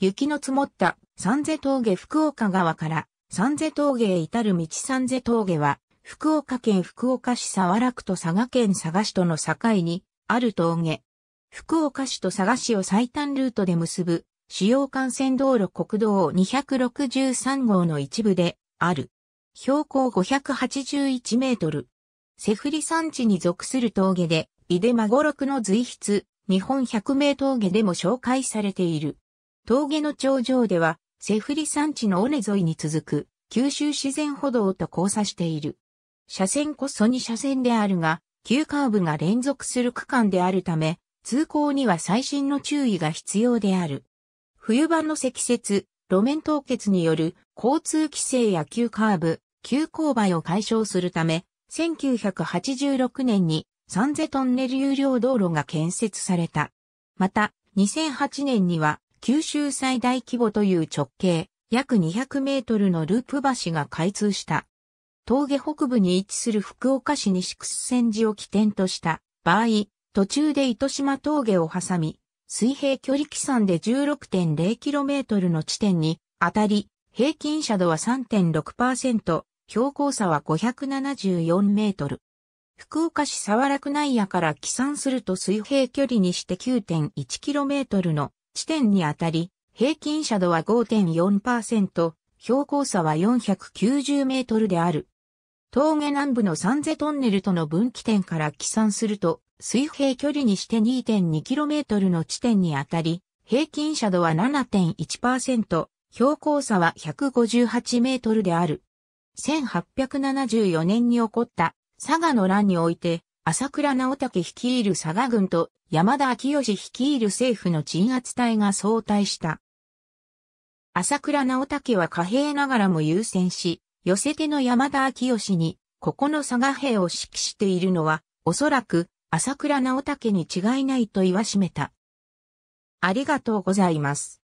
雪の積もった三瀬峠福岡川から三瀬峠へ至る道三瀬峠は、福岡県福岡市沢楽と佐賀県佐賀市との境にある峠。福岡市と佐賀市を最短ルートで結ぶ主要幹線道路国道263号の一部である。標高581メートル。セフリ山地に属する峠で、井出孫六の随筆、日本百名峠でも紹介されている。峠の頂上では、セフリ山地の尾根沿いに続く、九州自然歩道と交差している。車線こそ2車線であるが、急カーブが連続する区間であるため、通行には最新の注意が必要である。冬場の積雪、路面凍結による交通規制や急カーブ、急勾配を解消するため、1986年にサンゼトンネル有料道路が建設された。また、2008年には九州最大規模という直径約200メートルのループ橋が開通した。峠北部に位置する福岡市西楠線寺を起点とした場合、途中で糸島峠を挟み、水平距離機算で 16.0km の地点に当たり、平均斜度は3.6%、標高差は574メートル。福岡市沢楽内野から起算すると水平距離にして 9.1km の地点にあたり、平均斜度は5.4%、標高差は490メートルである。峠南部のサンゼトンネルとの分岐点から起算すると、水平距離にして 2.2km の地点にあたり、平均斜度は7.1%、標高差は158メートルである。1874年に起こった佐賀の乱において、朝倉直武率いる佐賀軍と山田昭義率いる政府の鎮圧隊が相対した。朝倉直武は貨幣ながらも優先し、寄せての山田昭義に、ここの佐賀兵を指揮しているのは、おそらく朝倉直武に違いないと言わしめた。ありがとうございます。